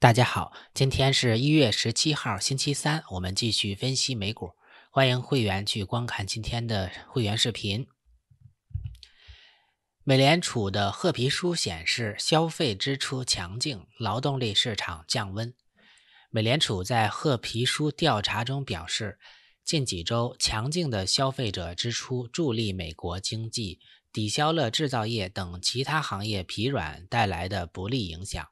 大家好，今天是一月十七号，星期三，我们继续分析美股。欢迎会员去观看今天的会员视频。美联储的褐皮书显示，消费支出强劲，劳动力市场降温。美联储在褐皮书调查中表示，近几周强劲的消费者支出助力美国经济，抵消了制造业等其他行业疲软带来的不利影响。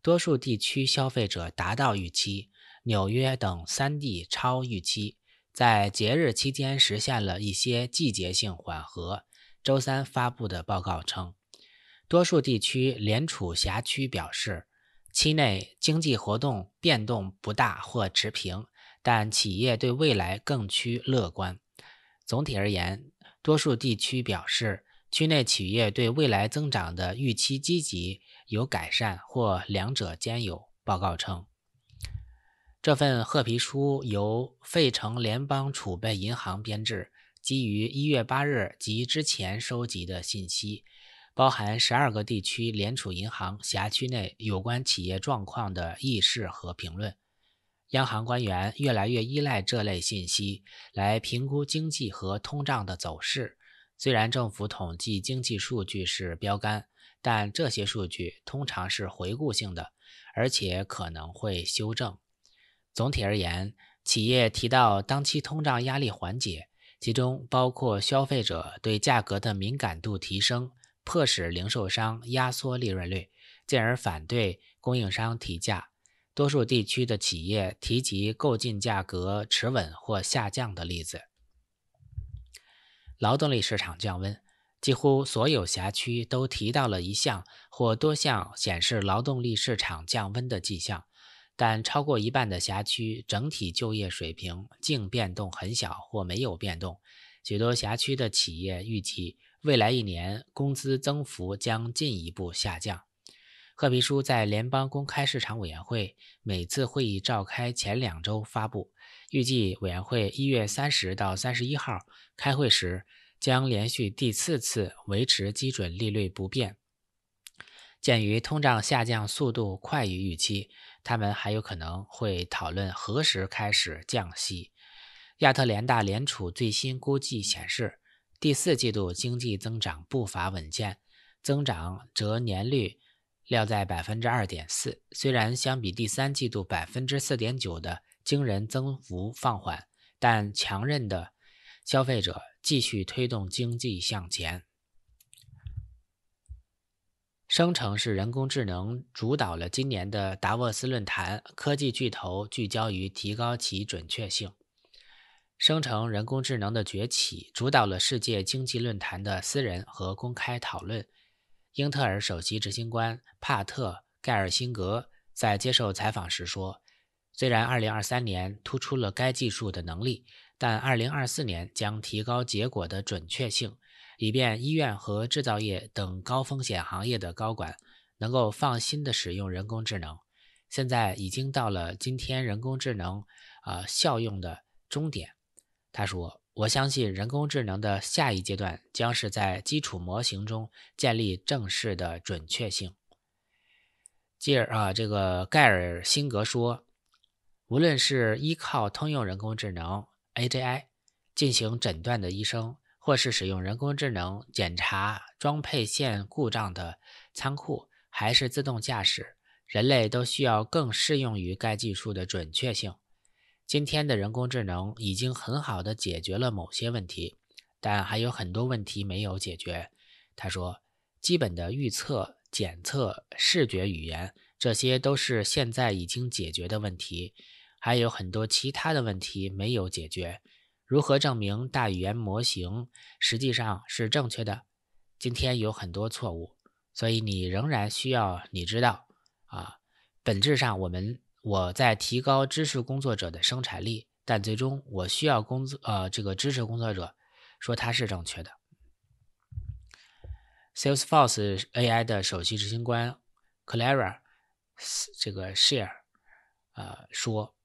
多数地区消费者达到预期，纽约等三地超预期，在节日期间实现了一些季节性缓和。周三发布的报告称，多数地区联储辖区表示，期内经济活动变动不大或持平，但企业对未来更趋乐观。总体而言，多数地区表示。区内企业对未来增长的预期积极有改善，或两者兼有。报告称，这份褐皮书由费城联邦储备银行编制，基于一月八日及之前收集的信息，包含十二个地区联储银行辖区内有关企业状况的议事和评论。央行官员越来越依赖这类信息来评估经济和通胀的走势。虽然政府统计经济数据是标杆，但这些数据通常是回顾性的，而且可能会修正。总体而言，企业提到当期通胀压力缓解，其中包括消费者对价格的敏感度提升，迫使零售商压缩利润率，进而反对供应商提价。多数地区的企业提及购进价格持稳或下降的例子。劳动力市场降温，几乎所有辖区都提到了一项或多项显示劳动力市场降温的迹象，但超过一半的辖区整体就业水平净变动很小或没有变动。许多辖区的企业预计，未来一年工资增幅将进一步下降。褐皮书在联邦公开市场委员会每次会议召开前两周发布。预计委员会一月三十到三十一号开会时将连续第四次维持基准利率不变。鉴于通胀下降速度快于预期，他们还有可能会讨论何时开始降息。亚特联大联储最新估计显示，第四季度经济增长步伐稳健，增长折年率。料在百分之二点四，虽然相比第三季度百分之四点九的惊人增幅放缓，但强韧的消费者继续推动经济向前。生成是人工智能主导了今年的达沃斯论坛，科技巨头聚焦于提高其准确性。生成人工智能的崛起主导了世界经济论坛的私人和公开讨论。英特尔首席执行官帕特·盖尔辛格在接受采访时说：“虽然2023年突出了该技术的能力，但2024年将提高结果的准确性，以便医院和制造业等高风险行业的高管能够放心地使用人工智能。现在已经到了今天人工智能啊效用的终点。”他说。我相信人工智能的下一阶段将是在基础模型中建立正式的准确性。继尔啊，这个盖尔辛格说，无论是依靠通用人工智能 （AGI） 进行诊断的医生，或是使用人工智能检查装配线故障的仓库，还是自动驾驶，人类都需要更适用于该技术的准确性。今天的人工智能已经很好的解决了某些问题，但还有很多问题没有解决。他说，基本的预测、检测、视觉、语言，这些都是现在已经解决的问题，还有很多其他的问题没有解决。如何证明大语言模型实际上是正确的？今天有很多错误，所以你仍然需要你知道，啊，本质上我们。我在提高知识工作者的生产力，但最终我需要工作，呃，这个知识工作者说他是正确的。Salesforce AI 的首席执行官 Clara 这个 Share，呃，说，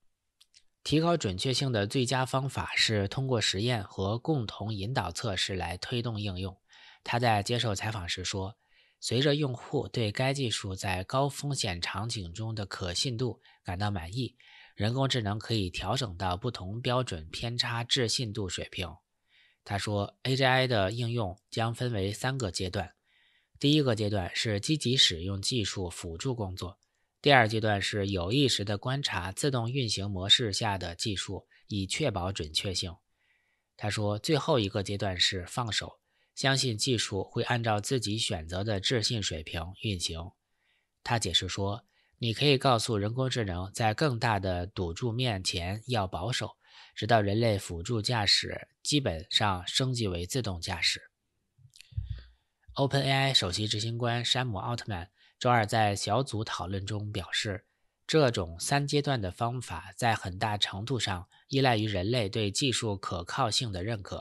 提高准确性的最佳方法是通过实验和共同引导测试来推动应用。他在接受采访时说。随着用户对该技术在高风险场景中的可信度感到满意，人工智能可以调整到不同标准偏差置信度水平。他说，A.G.I. 的应用将分为三个阶段。第一个阶段是积极使用技术辅助工作；第二阶段是有意识地观察自动运行模式下的技术，以确保准确性。他说，最后一个阶段是放手。相信技术会按照自己选择的置信水平运行，他解释说：“你可以告诉人工智能，在更大的赌注面前要保守，直到人类辅助驾驶基本上升级为自动驾驶。” OpenAI 首席执行官山姆·奥特曼周二在小组讨论中表示，这种三阶段的方法在很大程度上依赖于人类对技术可靠性的认可。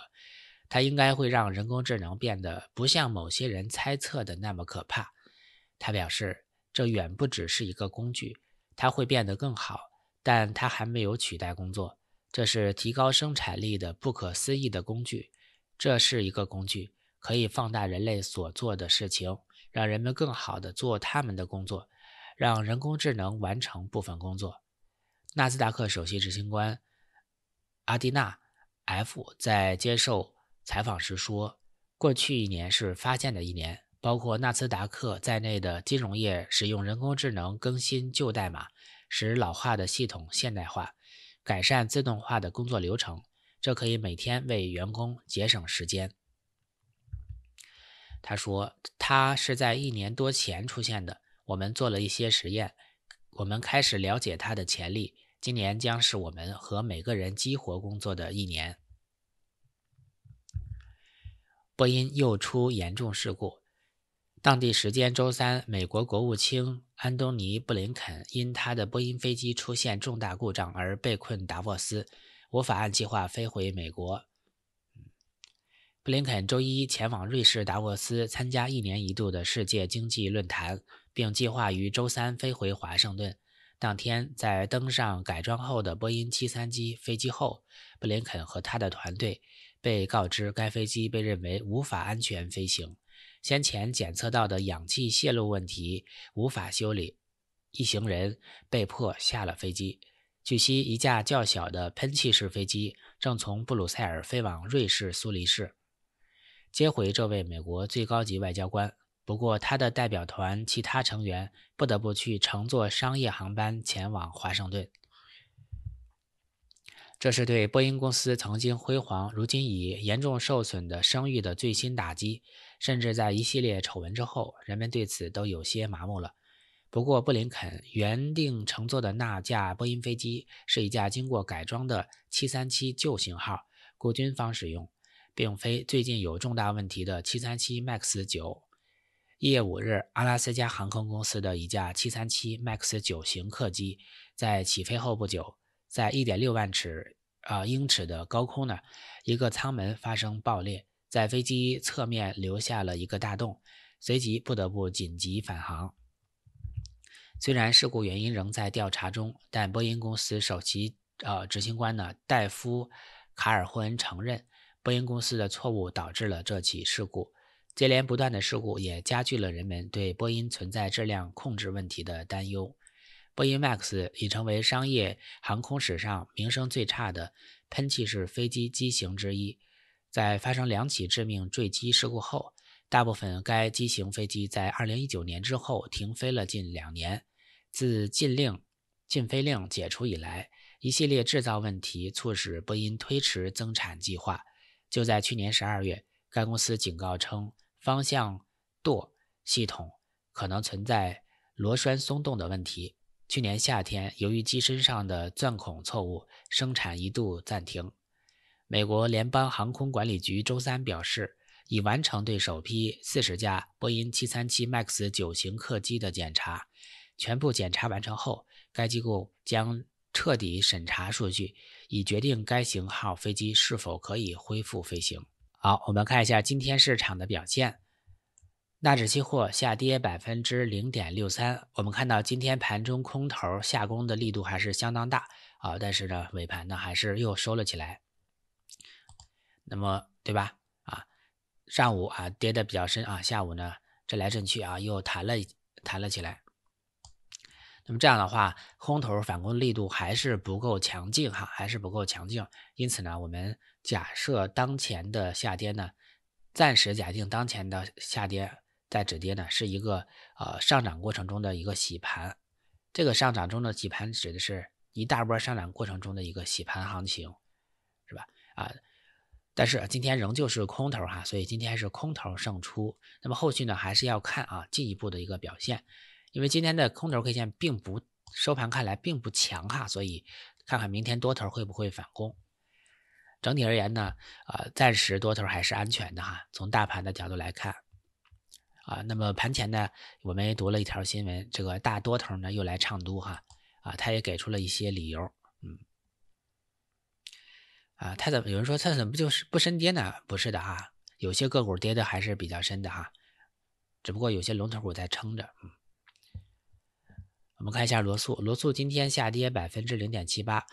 他应该会让人工智能变得不像某些人猜测的那么可怕。他表示，这远不只是一个工具，它会变得更好，但它还没有取代工作。这是提高生产力的不可思议的工具。这是一个工具，可以放大人类所做的事情，让人们更好地做他们的工作，让人工智能完成部分工作。纳斯达克首席执行官阿迪娜 ·F 在接受。采访时说，过去一年是发现的一年，包括纳斯达克在内的金融业使用人工智能更新旧代码，使老化的系统现代化，改善自动化的工作流程，这可以每天为员工节省时间。他说，他是在一年多前出现的，我们做了一些实验，我们开始了解它的潜力。今年将是我们和每个人激活工作的一年。波音又出严重事故。当地时间周三，美国国务卿安东尼·布林肯因他的波音飞机出现重大故障而被困达沃斯，无法按计划飞回美国。布林肯周一前往瑞士达沃斯参加一年一度的世界经济论坛，并计划于周三飞回华盛顿。当天在登上改装后的波音737飞机后，布林肯和他的团队。被告知该飞机被认为无法安全飞行，先前检测到的氧气泄漏问题无法修理，一行人被迫下了飞机。据悉，一架较小的喷气式飞机正从布鲁塞尔飞往瑞士苏黎世，接回这位美国最高级外交官。不过，他的代表团其他成员不得不去乘坐商业航班前往华盛顿。这是对波音公司曾经辉煌、如今已严重受损的声誉的最新打击。甚至在一系列丑闻之后，人们对此都有些麻木了。不过，布林肯原定乘坐的那架波音飞机是一架经过改装的737旧型号，国军方使用，并非最近有重大问题的737 Max 九。一月五日，阿拉斯加航空公司的一架737 Max 九型客机在起飞后不久。在1.6万尺啊英尺的高空呢，一个舱门发生爆裂，在飞机侧面留下了一个大洞，随即不得不紧急返航。虽然事故原因仍在调查中，但波音公司首席啊执行官呢戴夫卡尔霍恩承认，波音公司的错误导致了这起事故。接连不断的事故也加剧了人们对波音存在质量控制问题的担忧。波音 MAX 已成为商业航空史上名声最差的喷气式飞机机型之一。在发生两起致命坠机事故后，大部分该机型飞机在2019年之后停飞了近两年。自禁令、禁飞令解除以来，一系列制造问题促使波音推迟增产计划。就在去年12月，该公司警告称，方向舵系统可能存在螺栓松动的问题。去年夏天，由于机身上的钻孔错误，生产一度暂停。美国联邦航空管理局周三表示，已完成对首批四十架波音737 MAX 九型客机的检查。全部检查完成后，该机构将彻底审查数据，以决定该型号飞机是否可以恢复飞行。好，我们看一下今天市场的表现。纳指期货下跌百分之零点六三，我们看到今天盘中空头下攻的力度还是相当大啊，但是呢，尾盘呢还是又收了起来，那么对吧？啊，上午啊跌的比较深啊，下午呢震来震去啊，又弹了弹了起来。那么这样的话，空头反攻力度还是不够强劲哈，还是不够强劲。因此呢，我们假设当前的下跌呢，暂时假定当前的下跌。在止跌呢，是一个呃上涨过程中的一个洗盘，这个上涨中的洗盘指的是，一大波上涨过程中的一个洗盘行情，是吧？啊，但是今天仍旧是空头哈，所以今天是空头胜出，那么后续呢，还是要看啊进一步的一个表现，因为今天的空头 K 线并不收盘看来并不强哈，所以看看明天多头会不会反攻，整体而言呢，呃暂时多头还是安全的哈，从大盘的角度来看。啊，那么盘前呢，我们也读了一条新闻，这个大多头呢又来唱多哈，啊，他也给出了一些理由，嗯，啊，他怎么有人说他怎么不就是不深跌呢？不是的哈，有些个股跌的还是比较深的哈，只不过有些龙头股在撑着，嗯，我们看一下罗素，罗素今天下跌百分之零点七八，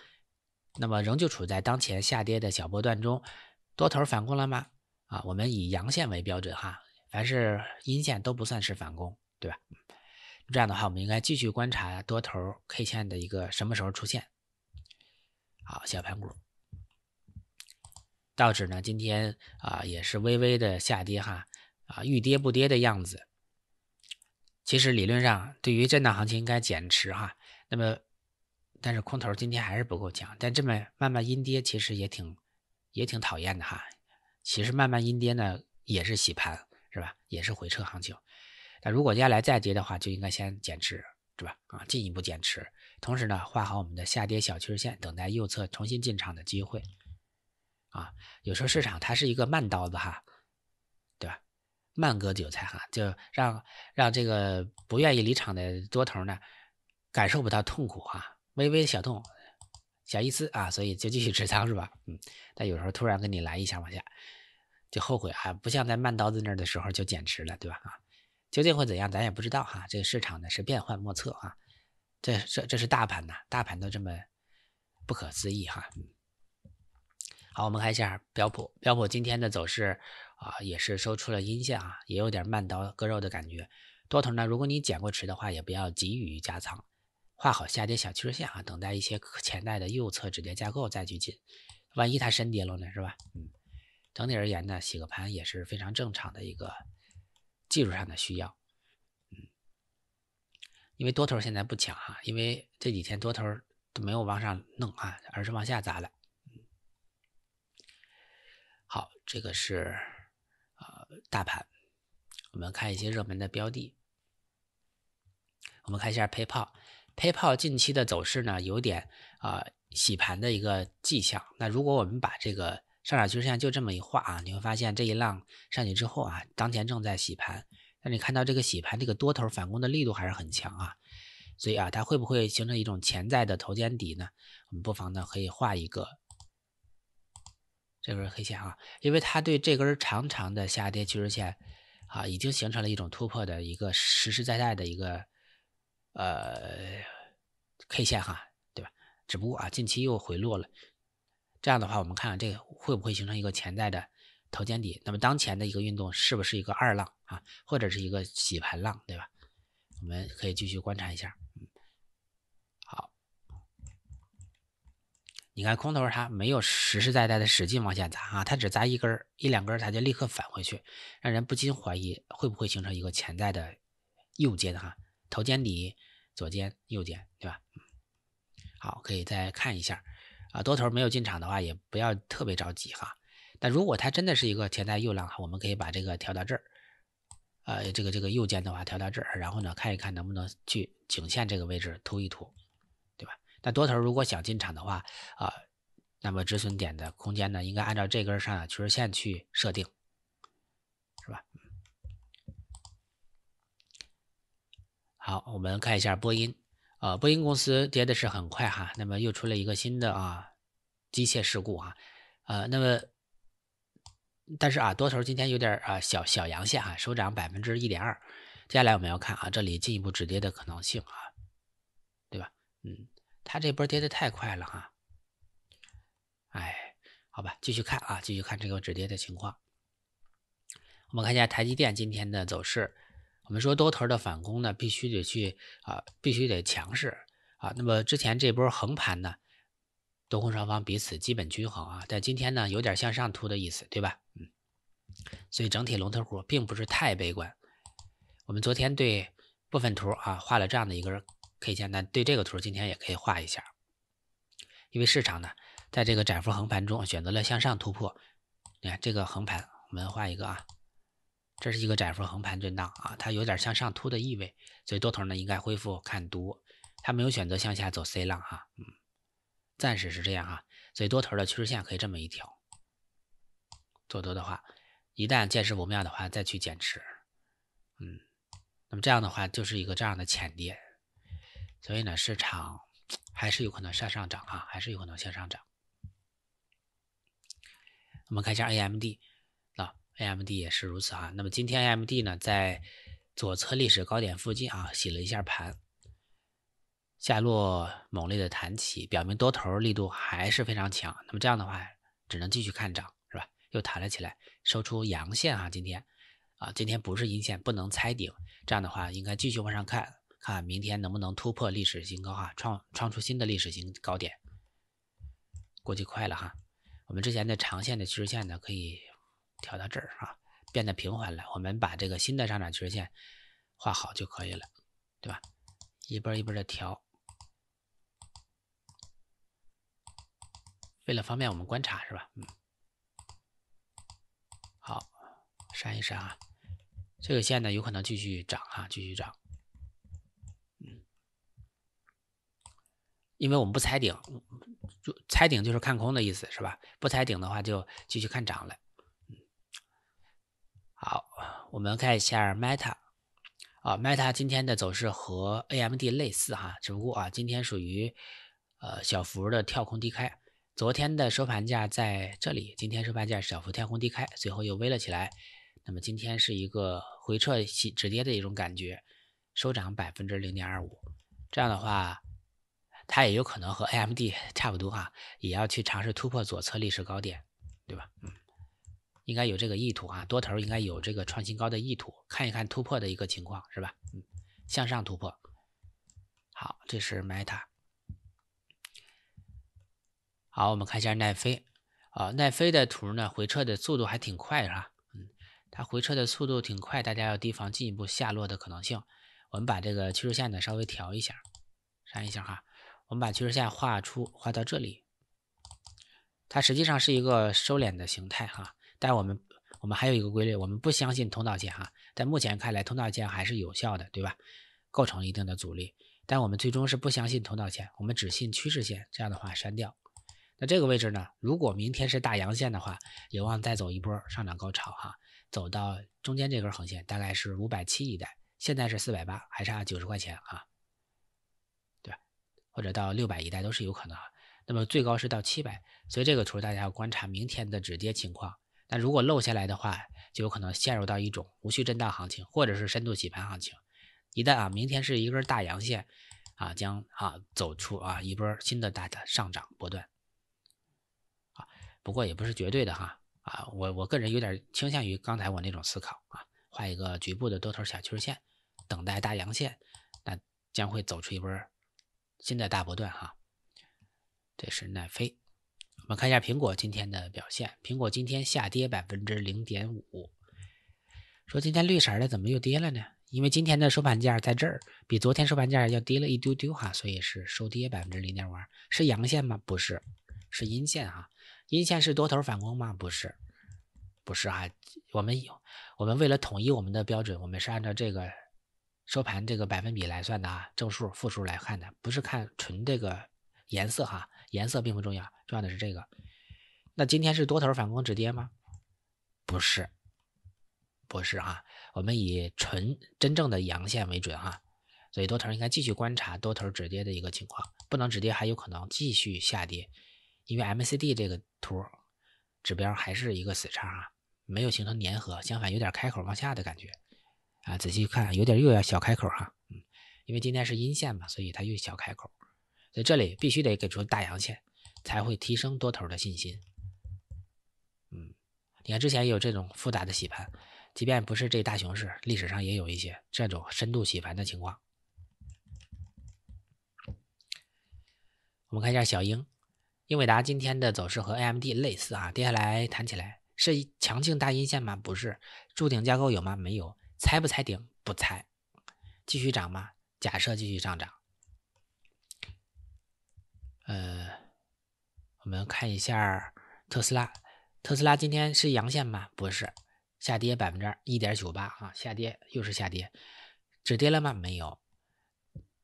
那么仍旧处在当前下跌的小波段中，多头反攻了吗？啊，我们以阳线为标准哈。凡是阴线都不算是反攻，对吧？这样的话，我们应该继续观察多头 K 线的一个什么时候出现。好，小盘股，道指呢，今天啊也是微微的下跌哈，啊欲跌不跌的样子。其实理论上对于震荡行情应该减持哈，那么但是空头今天还是不够强，但这么慢慢阴跌其实也挺也挺讨厌的哈。其实慢慢阴跌呢也是洗盘。是吧？也是回撤行情，那如果接下来再跌的话，就应该先减持，是吧？啊，进一步减持，同时呢，画好我们的下跌小趋势线，等待右侧重新进场的机会。啊，有时候市场它是一个慢刀子哈，对吧？慢割韭菜哈，就让让这个不愿意离场的多头呢，感受不到痛苦哈，微微小痛，小意思啊，所以就继续持仓是吧？嗯，但有时候突然跟你来一下往下。就后悔啊，不像在慢刀子那儿的时候就减持了，对吧？啊，究竟会怎样，咱也不知道哈。这个市场呢是变幻莫测啊。这这这是大盘呐，大盘都这么不可思议哈。好，我们看一下标普，标普今天的走势啊，也是收出了阴线啊，也有点慢刀割肉的感觉。多头呢，如果你减过持的话，也不要急于加仓，画好下跌小趋势线啊，等待一些潜在的右侧止跌架构再去进。万一它深跌了呢，是吧？嗯。整体而言呢，洗个盘也是非常正常的一个技术上的需要，嗯，因为多头现在不抢啊，因为这几天多头都没有往上弄啊，而是往下砸了。好，这个是啊，大盘，我们看一些热门的标的，我们看一下 y 泡，a 泡近期的走势呢，有点啊洗盘的一个迹象。那如果我们把这个。上涨趋势线就这么一画啊，你会发现这一浪上去之后啊，当前正在洗盘。那你看到这个洗盘，这个多头反攻的力度还是很强啊。所以啊，它会不会形成一种潜在的头肩底呢？我们不妨呢可以画一个，这根黑线啊，因为它对这根长长的下跌趋势线啊，已经形成了一种突破的一个实实在在的一个呃 K 线哈，对吧？只不过啊，近期又回落了。这样的话，我们看看这个会不会形成一个潜在的头肩底？那么当前的一个运动是不是一个二浪啊，或者是一个洗盘浪，对吧？我们可以继续观察一下。好，你看空头它没有实实在在的使劲往下砸啊，它只砸一根一两根它就立刻返回去，让人不禁怀疑会不会形成一个潜在的右肩的哈头肩底、左肩、右肩，对吧？好，可以再看一下。啊，多头没有进场的话，也不要特别着急哈。但如果它真的是一个潜在诱浪，我们可以把这个调到这儿，呃，这个这个右肩的话调到这儿，然后呢，看一看能不能去颈线这个位置突一突，对吧？那多头如果想进场的话啊，那么止损点的空间呢，应该按照这根上影趋势线去设定，是吧？好，我们看一下波音。啊，波音公司跌的是很快哈，那么又出了一个新的啊机械事故啊，呃，那么但是啊多头今天有点啊小小阳线哈，收涨百分之一点二，接下来我们要看啊这里进一步止跌的可能性啊，对吧？嗯，它这波跌的太快了哈，哎，好吧，继续看啊，继续看这个止跌的情况。我们看一下台积电今天的走势。我们说多头的反攻呢，必须得去啊，必须得强势啊。那么之前这波横盘呢，多空双方彼此基本均衡啊。但今天呢，有点向上突的意思，对吧？嗯。所以整体龙头股并不是太悲观。我们昨天对部分图啊画了这样的一个 K 线，但对这个图今天也可以画一下，因为市场呢在这个窄幅横盘中选择了向上突破。你看这个横盘，我们画一个啊。这是一个窄幅横盘震荡啊，它有点向上突的意味，所以多头呢应该恢复看多，它没有选择向下走 C 浪哈，嗯，暂时是这样哈，所以多头的趋势线可以这么一条，做多的话，一旦见势不妙的话再去减持，嗯，那么这样的话就是一个这样的浅跌，所以呢市场还是有可能向上涨哈，还是有可能向上涨，我们看一下 AMD。A.M.D 也是如此啊。那么今天 A.M.D 呢，在左侧历史高点附近啊，洗了一下盘，下落猛烈的弹起，表明多头力度还是非常强。那么这样的话，只能继续看涨，是吧？又弹了起来，收出阳线啊，今天啊，今天不是阴线，不能猜顶。这样的话，应该继续往上看，看明天能不能突破历史新高哈，创创出新的历史新高点。估计快了哈，我们之前的长线的趋势线呢，可以。调到这儿啊，变得平缓了。我们把这个新的上涨趋势线画好就可以了，对吧？一波一波的调，为了方便我们观察，是吧？嗯。好，删一删啊。这个线呢，有可能继续涨啊，继续涨。嗯，因为我们不踩顶，就踩顶就是看空的意思，是吧？不踩顶的话，就继续看涨了。好，我们看一下 Meta，啊，Meta 今天的走势和 AMD 类似哈，只不过啊，今天属于呃小幅的跳空低开，昨天的收盘价在这里，今天收盘价小幅跳空低开，最后又微了起来，那么今天是一个回撤止跌的一种感觉，收涨百分之零点二五，这样的话，它也有可能和 AMD 差不多哈，也要去尝试突破左侧历史高点，对吧？嗯。应该有这个意图啊，多头应该有这个创新高的意图，看一看突破的一个情况是吧？嗯，向上突破。好，这是 Meta。好，我们看一下奈飞啊，奈飞的图呢，回撤的速度还挺快是吧？它回撤的速度挺快，大家要提防进一步下落的可能性。我们把这个趋势线呢稍微调一下，删一下哈，我们把趋势线画出画到这里，它实际上是一个收敛的形态哈。但我们我们还有一个规律，我们不相信通道线哈。在目前看来，通道线还是有效的，对吧？构成了一定的阻力。但我们最终是不相信通道线，我们只信趋势线。这样的话，删掉。那这个位置呢？如果明天是大阳线的话，有望再走一波上涨高潮哈，走到中间这根横线，大概是五百七一带。现在是四百八，还差九十块钱啊，对吧？或者到六百一带都是有可能。那么最高是到七百，所以这个图大家要观察明天的止跌情况。但如果漏下来的话，就有可能陷入到一种无序震荡行情，或者是深度洗盘行情。一旦啊，明天是一根大阳线，啊，将啊走出啊一波新的大的上涨波段。啊，不过也不是绝对的哈。啊，我我个人有点倾向于刚才我那种思考啊，画一个局部的多头小趋势线，等待大阳线，那将会走出一波新的大波段哈。这是奈飞。我们看一下苹果今天的表现。苹果今天下跌百分之零点五。说今天绿色的怎么又跌了呢？因为今天的收盘价在这儿，比昨天收盘价要跌了一丢丢哈，所以是收跌百分之零点五，是阳线吗？不是，是阴线哈。阴线是多头反攻吗？不是，不是哈。我们我们为了统一我们的标准，我们是按照这个收盘这个百分比来算的啊，正数负数来看的，不是看纯这个颜色哈。颜色并不重要，重要的是这个。那今天是多头反攻止跌吗？不是，不是啊。我们以纯真正的阳线为准哈。所以多头应该继续观察多头止跌的一个情况，不能止跌还有可能继续下跌，因为 MCD 这个图指标还是一个死叉啊，没有形成粘合，相反有点开口往下的感觉啊。仔细看有点又要小开口哈，嗯，因为今天是阴线嘛，所以它又小开口。所以这里必须得给出大阳线，才会提升多头的信心。嗯，你看之前也有这种复杂的洗盘，即便不是这大熊市，历史上也有一些这种深度洗盘的情况。我们看一下小英，英伟达今天的走势和 AMD 类似啊，跌下来弹起来，是强劲大阴线吗？不是，筑顶架构有吗？没有，猜不猜顶？不猜，继续涨吗？假设继续上涨。呃，我们看一下特斯拉，特斯拉今天是阳线吗？不是，下跌百分之一点九八啊，下跌又是下跌，止跌了吗？没有，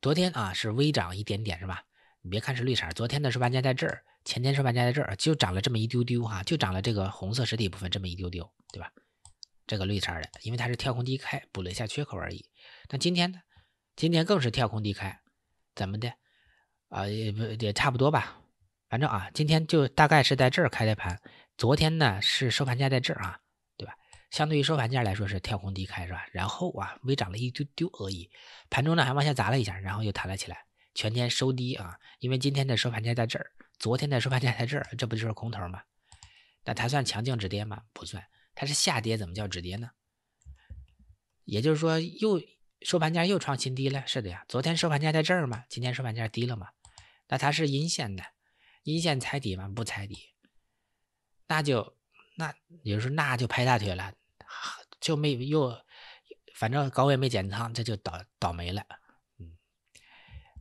昨天啊是微涨一点点是吧？你别看是绿色，昨天的是万家在这儿，前天是万家在这儿，就涨了这么一丢丢哈，就涨了这个红色实体部分这么一丢丢，对吧？这个绿色的，因为它是跳空低开补了一下缺口而已。那今天呢？今天更是跳空低开，怎么的？啊，也不也差不多吧，反正啊，今天就大概是在这儿开的盘，昨天呢是收盘价在这儿啊，对吧？相对于收盘价来说是跳空低开是吧？然后啊微涨了一丢丢而已，盘中呢还往下砸了一下，然后又弹了起来，全天收低啊，因为今天的收盘价在这儿，昨天的收盘价在这儿，这不就是空头吗？那它算强劲止跌吗？不算，它是下跌，怎么叫止跌呢？也就是说又。收盘价又创新低了，是的呀。昨天收盘价在这儿嘛，今天收盘价低了嘛，那它是阴线的，阴线踩底吗？不踩底，那就那有时候那就拍大腿了，就没又反正高位没减仓，这就倒倒霉了，嗯，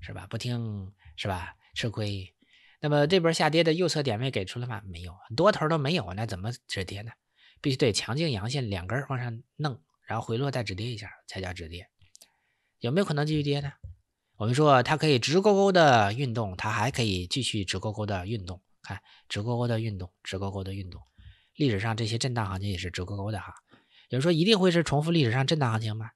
是吧？不听是吧？吃亏。那么这波下跌的右侧点位给出了吗？没有，多头都没有，那怎么止跌呢？必须得强劲阳线两根往上弄，然后回落再止跌一下才叫止跌。有没有可能继续跌呢？我们说它可以直勾勾的运动，它还可以继续直勾勾的运动。看，直勾勾的运动，直勾勾的运动。历史上这些震荡行情也是直勾勾的哈。有人说一定会是重复历史上震荡行情吗？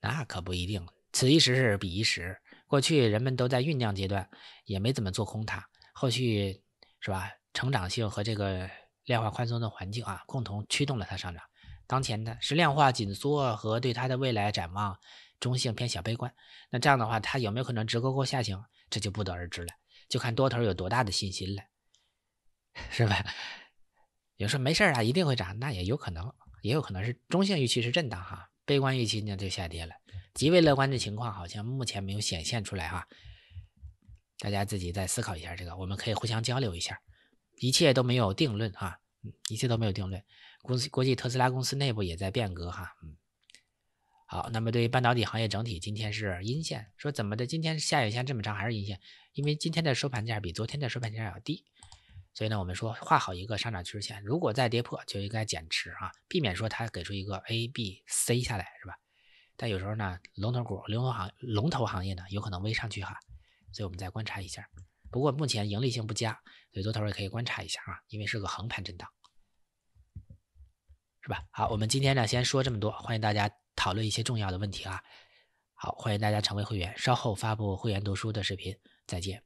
那可不一定，此一时是彼一时。过去人们都在酝酿阶段，也没怎么做空它。后续是吧？成长性和这个量化宽松的环境啊，共同驱动了它上涨。当前呢，是量化紧缩和对它的未来展望。中性偏小悲观，那这样的话，它有没有可能直勾勾下行，这就不得而知了，就看多头有多大的信心了，是吧？有时候没事儿啊，一定会涨，那也有可能，也有可能是中性预期是震荡哈，悲观预期呢就下跌了，极为乐观的情况好像目前没有显现出来哈，大家自己再思考一下这个，我们可以互相交流一下，一切都没有定论哈，一切都没有定论，公司国际特斯拉公司内部也在变革哈，嗯。好，那么对于半导体行业整体，今天是阴线，说怎么的？今天下影线这么长还是阴线，因为今天的收盘价比昨天的收盘价要低，所以呢，我们说画好一个上涨趋势线，如果再跌破就应该减持啊，避免说它给出一个 A B C 下来，是吧？但有时候呢，龙头股、龙头行、龙头行业呢，有可能微上去哈，所以我们再观察一下。不过目前盈利性不佳，所以多头也可以观察一下啊，因为是个横盘震荡，是吧？好，我们今天呢先说这么多，欢迎大家。讨论一些重要的问题啊！好，欢迎大家成为会员，稍后发布会员读书的视频。再见。